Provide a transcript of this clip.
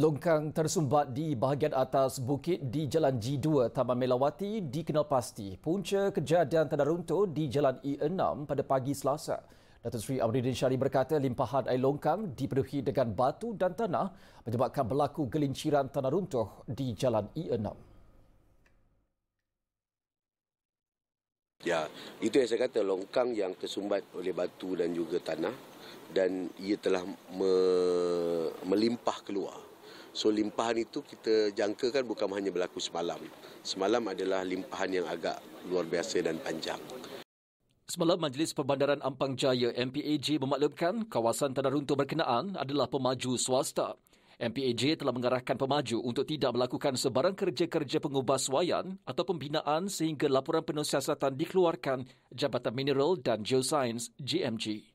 Longkang tersumbat di bahagian atas bukit di Jalan G2 Taman Melawati dikenal pasti punca kejadian tanda runtuh di Jalan E6 pada pagi Selasa. Datuk Seri Amruddin Syari berkata limpahan air longkang dipenuhi dengan batu dan tanah menyebabkan berlaku gelinciran tanah runtuh di Jalan E6. Ya, itu yang saya kata longkang yang tersumbat oleh batu dan juga tanah dan ia telah me- melimpah keluar So limpahan itu kita jangkakan bukan hanya berlaku semalam. Semalam adalah limpahan yang agak luar biasa dan panjang. Semalam Majlis Perbandaran Ampang Jaya (MPAJ) memaklumkan kawasan tanah runtuh berkenaan adalah pemaju swasta. MPAJ telah mengarahkan pemaju untuk tidak melakukan sebarang kerja-kerja pengubahsuaian atau pembinaan sehingga laporan penuh siasatan dikeluarkan Jabatan Mineral dan Geoscience GMG.